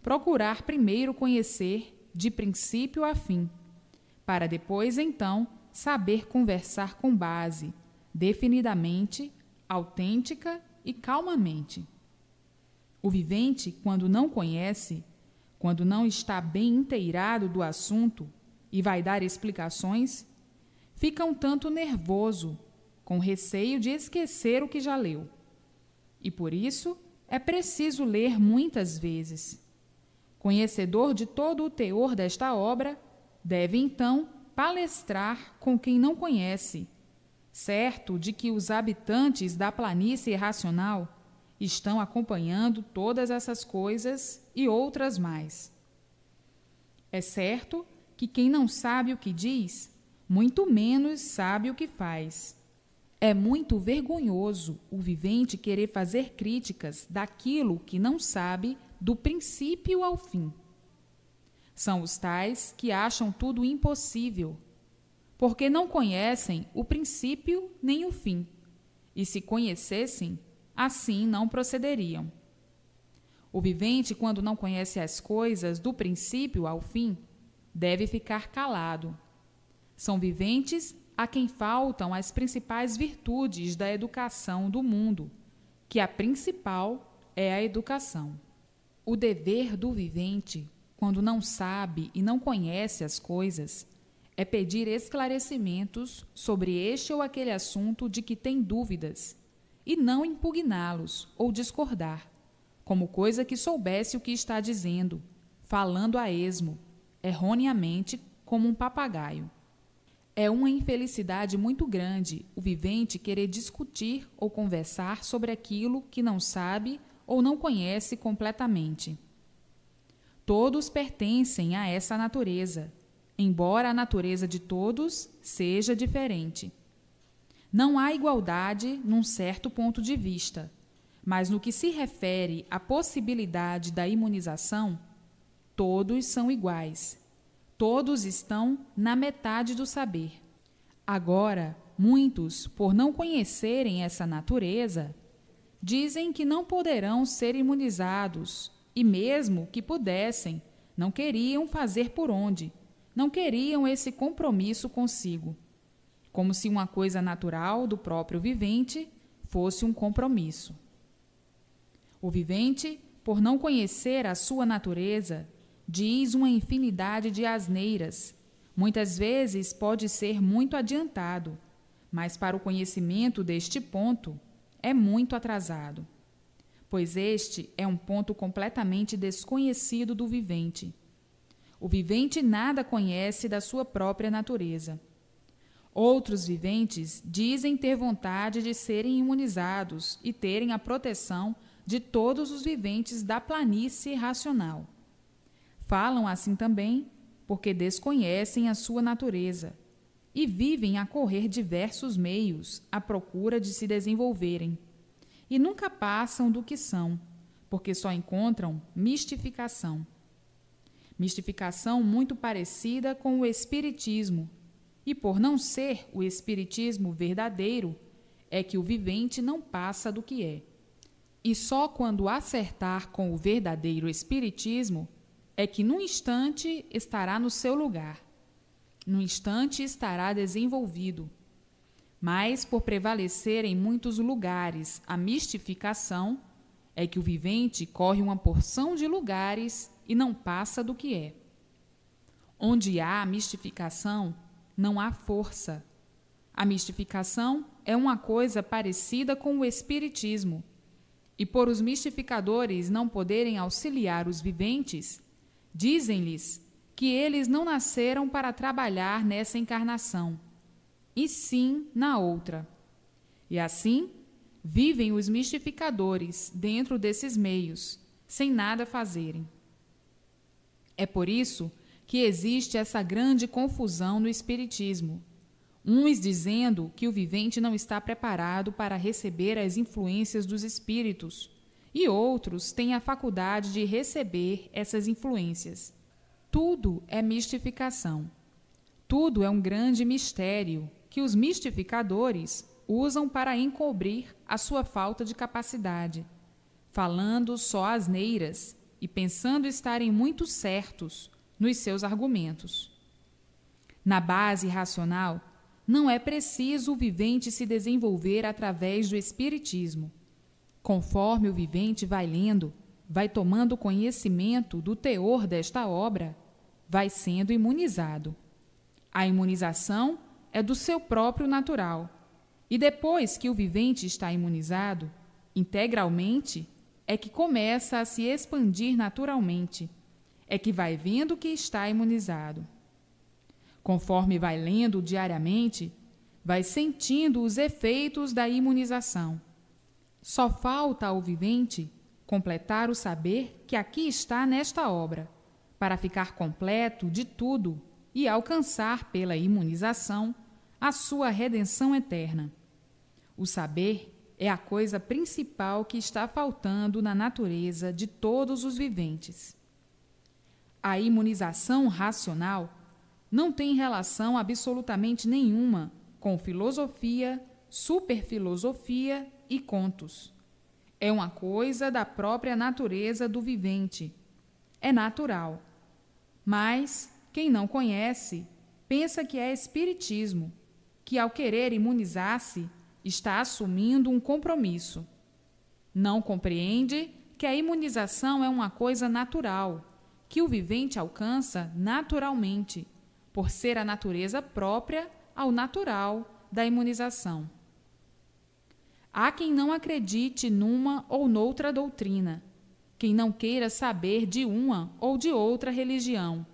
procurar primeiro conhecer de princípio a fim, para depois então saber conversar com base, definidamente, autêntica e calmamente. O vivente, quando não conhece, quando não está bem inteirado do assunto e vai dar explicações, fica um tanto nervoso, com receio de esquecer o que já leu. E por isso é preciso ler muitas vezes. Conhecedor de todo o teor desta obra, deve então palestrar com quem não conhece, certo de que os habitantes da planície racional estão acompanhando todas essas coisas e outras mais. É certo que quem não sabe o que diz, muito menos sabe o que faz. É muito vergonhoso o vivente querer fazer críticas daquilo que não sabe do princípio ao fim. São os tais que acham tudo impossível, porque não conhecem o princípio nem o fim. E se conhecessem, assim não procederiam. O vivente, quando não conhece as coisas do princípio ao fim, deve ficar calado. São viventes a quem faltam as principais virtudes da educação do mundo, que a principal é a educação. O dever do vivente, quando não sabe e não conhece as coisas, é pedir esclarecimentos sobre este ou aquele assunto de que tem dúvidas e não impugná-los ou discordar, como coisa que soubesse o que está dizendo, falando a esmo, erroneamente, como um papagaio. É uma infelicidade muito grande o vivente querer discutir ou conversar sobre aquilo que não sabe ou não conhece completamente. Todos pertencem a essa natureza, embora a natureza de todos seja diferente. Não há igualdade num certo ponto de vista, mas no que se refere à possibilidade da imunização, todos são iguais. Todos estão na metade do saber. Agora, muitos, por não conhecerem essa natureza, dizem que não poderão ser imunizados e, mesmo que pudessem, não queriam fazer por onde, não queriam esse compromisso consigo como se uma coisa natural do próprio vivente fosse um compromisso. O vivente, por não conhecer a sua natureza, diz uma infinidade de asneiras. Muitas vezes pode ser muito adiantado, mas para o conhecimento deste ponto é muito atrasado, pois este é um ponto completamente desconhecido do vivente. O vivente nada conhece da sua própria natureza. Outros viventes dizem ter vontade de serem imunizados e terem a proteção de todos os viventes da planície racional. Falam assim também porque desconhecem a sua natureza e vivem a correr diversos meios à procura de se desenvolverem. E nunca passam do que são, porque só encontram mistificação. Mistificação muito parecida com o espiritismo, e por não ser o Espiritismo verdadeiro, é que o vivente não passa do que é. E só quando acertar com o verdadeiro Espiritismo é que, num instante, estará no seu lugar. Num instante, estará desenvolvido. Mas, por prevalecer em muitos lugares a mistificação, é que o vivente corre uma porção de lugares e não passa do que é. Onde há mistificação, não há força. A mistificação é uma coisa parecida com o espiritismo. E por os mistificadores não poderem auxiliar os viventes, dizem-lhes que eles não nasceram para trabalhar nessa encarnação, e sim na outra. E assim, vivem os mistificadores dentro desses meios, sem nada fazerem. É por isso que que existe essa grande confusão no Espiritismo. Uns dizendo que o vivente não está preparado para receber as influências dos espíritos, e outros têm a faculdade de receber essas influências. Tudo é mistificação. Tudo é um grande mistério que os mistificadores usam para encobrir a sua falta de capacidade, falando só asneiras e pensando estarem muito certos nos seus argumentos. Na base racional, não é preciso o vivente se desenvolver através do Espiritismo. Conforme o vivente vai lendo, vai tomando conhecimento do teor desta obra, vai sendo imunizado. A imunização é do seu próprio natural. E depois que o vivente está imunizado, integralmente, é que começa a se expandir naturalmente é que vai vendo que está imunizado. Conforme vai lendo diariamente, vai sentindo os efeitos da imunização. Só falta ao vivente completar o saber que aqui está nesta obra, para ficar completo de tudo e alcançar pela imunização a sua redenção eterna. O saber é a coisa principal que está faltando na natureza de todos os viventes. A imunização racional não tem relação absolutamente nenhuma com filosofia, superfilosofia e contos. É uma coisa da própria natureza do vivente. É natural. Mas quem não conhece pensa que é espiritismo, que ao querer imunizar-se está assumindo um compromisso. Não compreende que a imunização é uma coisa natural que o vivente alcança naturalmente, por ser a natureza própria ao natural da imunização. Há quem não acredite numa ou noutra doutrina, quem não queira saber de uma ou de outra religião,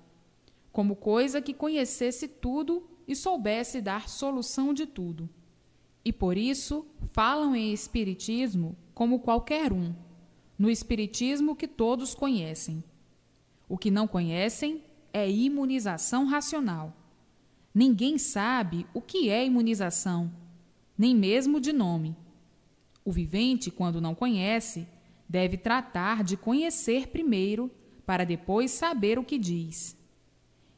como coisa que conhecesse tudo e soubesse dar solução de tudo. E por isso falam em Espiritismo como qualquer um, no Espiritismo que todos conhecem. O que não conhecem é imunização racional. Ninguém sabe o que é imunização, nem mesmo de nome. O vivente, quando não conhece, deve tratar de conhecer primeiro, para depois saber o que diz.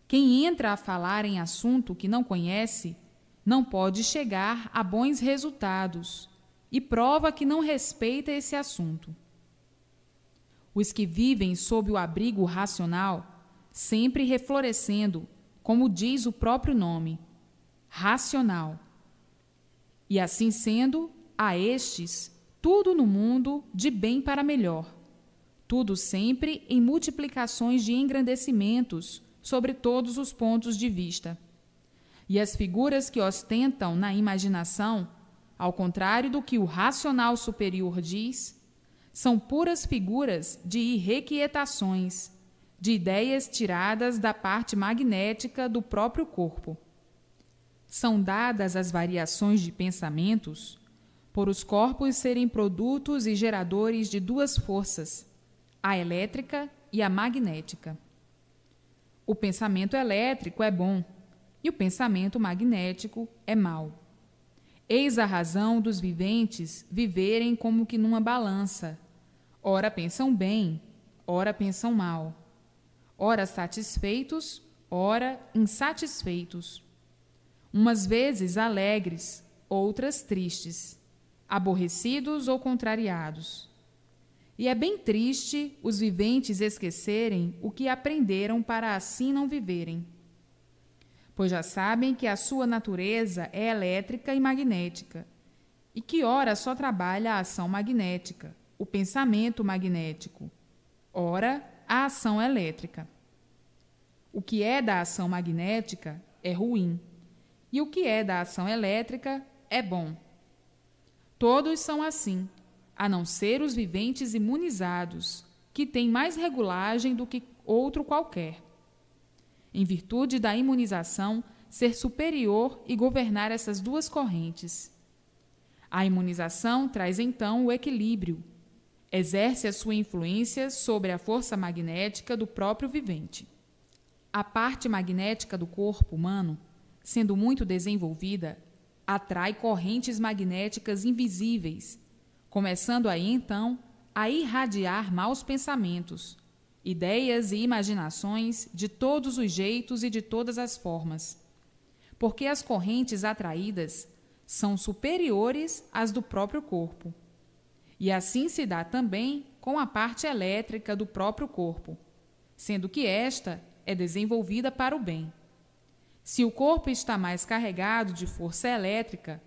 Quem entra a falar em assunto que não conhece, não pode chegar a bons resultados e prova que não respeita esse assunto os que vivem sob o abrigo racional, sempre reflorescendo, como diz o próprio nome, racional. E assim sendo, a estes, tudo no mundo de bem para melhor, tudo sempre em multiplicações de engrandecimentos sobre todos os pontos de vista. E as figuras que ostentam na imaginação, ao contrário do que o racional superior diz, são puras figuras de irrequietações, de ideias tiradas da parte magnética do próprio corpo. São dadas as variações de pensamentos por os corpos serem produtos e geradores de duas forças, a elétrica e a magnética. O pensamento elétrico é bom e o pensamento magnético é mau. Eis a razão dos viventes viverem como que numa balança, Ora pensam bem, ora pensam mal. Ora satisfeitos, ora insatisfeitos. Umas vezes alegres, outras tristes. Aborrecidos ou contrariados. E é bem triste os viventes esquecerem o que aprenderam para assim não viverem. Pois já sabem que a sua natureza é elétrica e magnética, e que ora só trabalha a ação magnética o pensamento magnético, ora, a ação elétrica. O que é da ação magnética é ruim, e o que é da ação elétrica é bom. Todos são assim, a não ser os viventes imunizados, que têm mais regulagem do que outro qualquer. Em virtude da imunização, ser superior e governar essas duas correntes. A imunização traz então o equilíbrio, exerce a sua influência sobre a força magnética do próprio vivente. A parte magnética do corpo humano, sendo muito desenvolvida, atrai correntes magnéticas invisíveis, começando aí então a irradiar maus pensamentos, ideias e imaginações de todos os jeitos e de todas as formas. Porque as correntes atraídas são superiores às do próprio corpo. E assim se dá também com a parte elétrica do próprio corpo, sendo que esta é desenvolvida para o bem. Se o corpo está mais carregado de força elétrica,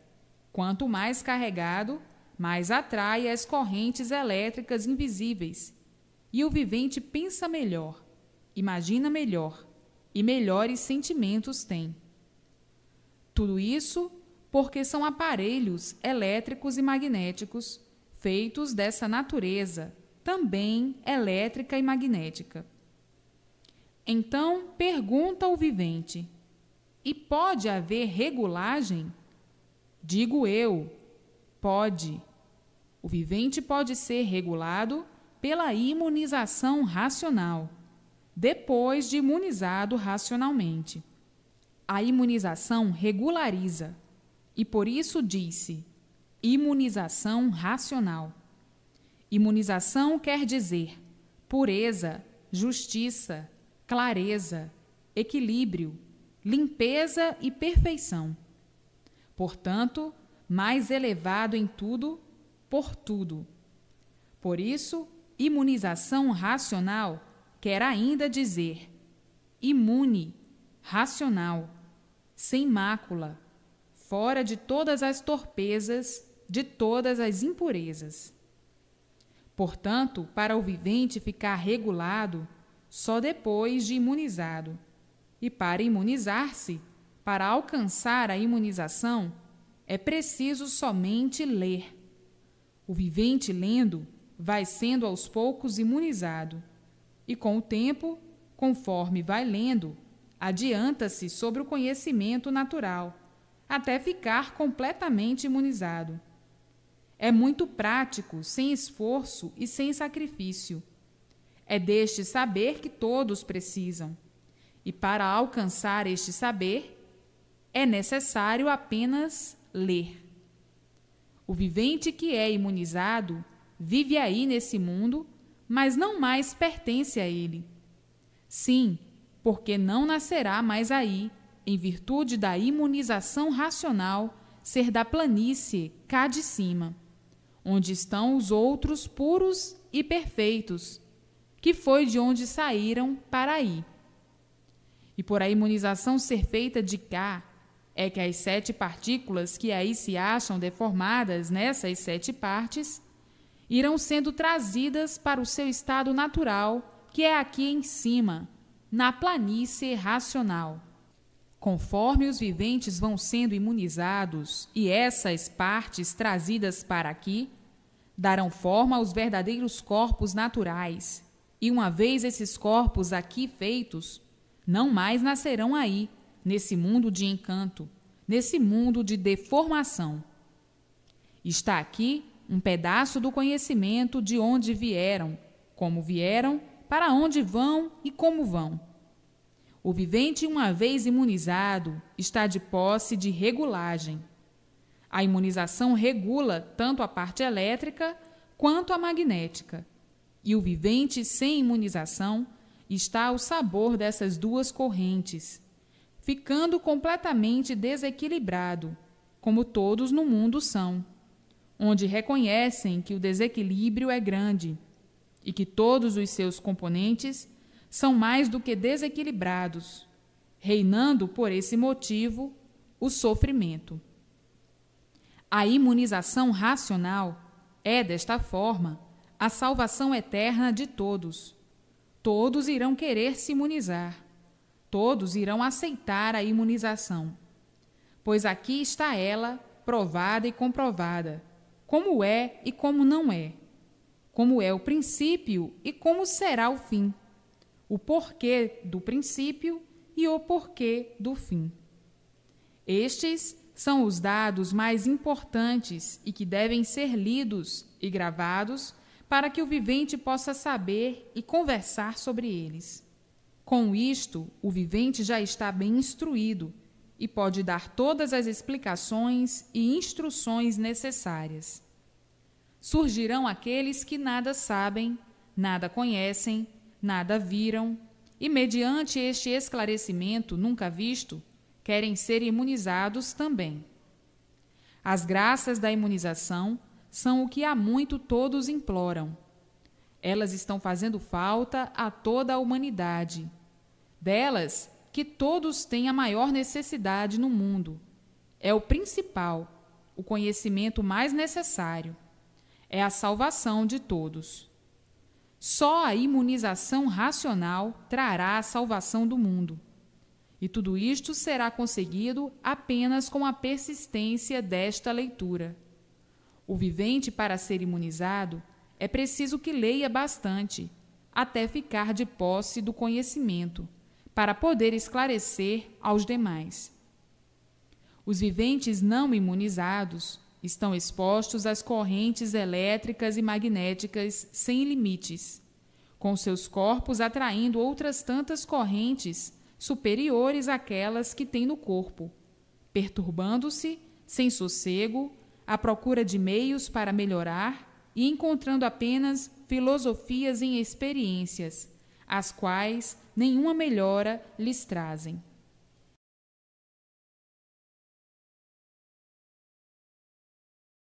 quanto mais carregado, mais atrai as correntes elétricas invisíveis. E o vivente pensa melhor, imagina melhor e melhores sentimentos tem. Tudo isso porque são aparelhos elétricos e magnéticos feitos dessa natureza, também elétrica e magnética. Então pergunta o vivente: e pode haver regulagem? Digo eu, pode. O vivente pode ser regulado pela imunização racional, depois de imunizado racionalmente. A imunização regulariza, e por isso disse: Imunização racional. Imunização quer dizer pureza, justiça, clareza, equilíbrio, limpeza e perfeição. Portanto, mais elevado em tudo, por tudo. Por isso, imunização racional quer ainda dizer imune, racional, sem mácula, fora de todas as torpezas de todas as impurezas. Portanto, para o vivente ficar regulado, só depois de imunizado. E para imunizar-se, para alcançar a imunização, é preciso somente ler. O vivente lendo vai sendo aos poucos imunizado, e com o tempo, conforme vai lendo, adianta-se sobre o conhecimento natural, até ficar completamente imunizado. É muito prático, sem esforço e sem sacrifício. É deste saber que todos precisam. E para alcançar este saber, é necessário apenas ler. O vivente que é imunizado vive aí nesse mundo, mas não mais pertence a ele. Sim, porque não nascerá mais aí, em virtude da imunização racional, ser da planície cá de cima onde estão os outros puros e perfeitos, que foi de onde saíram para aí. E por a imunização ser feita de cá, é que as sete partículas que aí se acham deformadas nessas sete partes irão sendo trazidas para o seu estado natural, que é aqui em cima, na planície racional. Conforme os viventes vão sendo imunizados e essas partes trazidas para aqui, darão forma aos verdadeiros corpos naturais. E uma vez esses corpos aqui feitos, não mais nascerão aí, nesse mundo de encanto, nesse mundo de deformação. Está aqui um pedaço do conhecimento de onde vieram, como vieram, para onde vão e como vão. O vivente, uma vez imunizado, está de posse de regulagem. A imunização regula tanto a parte elétrica quanto a magnética. E o vivente sem imunização está ao sabor dessas duas correntes, ficando completamente desequilibrado, como todos no mundo são, onde reconhecem que o desequilíbrio é grande e que todos os seus componentes são mais do que desequilibrados, reinando por esse motivo o sofrimento. A imunização racional é, desta forma, a salvação eterna de todos. Todos irão querer se imunizar. Todos irão aceitar a imunização. Pois aqui está ela, provada e comprovada, como é e como não é, como é o princípio e como será o fim, o porquê do princípio e o porquê do fim. Estes são os dados mais importantes e que devem ser lidos e gravados para que o vivente possa saber e conversar sobre eles. Com isto, o vivente já está bem instruído e pode dar todas as explicações e instruções necessárias. Surgirão aqueles que nada sabem, nada conhecem, nada viram, e mediante este esclarecimento nunca visto, querem ser imunizados também. As graças da imunização são o que há muito todos imploram. Elas estão fazendo falta a toda a humanidade. Delas, que todos têm a maior necessidade no mundo. É o principal, o conhecimento mais necessário. É a salvação de todos. Só a imunização racional trará a salvação do mundo. E tudo isto será conseguido apenas com a persistência desta leitura. O vivente, para ser imunizado, é preciso que leia bastante, até ficar de posse do conhecimento, para poder esclarecer aos demais. Os viventes não imunizados estão expostos às correntes elétricas e magnéticas sem limites, com seus corpos atraindo outras tantas correntes superiores àquelas que tem no corpo, perturbando-se, sem sossego, à procura de meios para melhorar e encontrando apenas filosofias em experiências, as quais nenhuma melhora lhes trazem.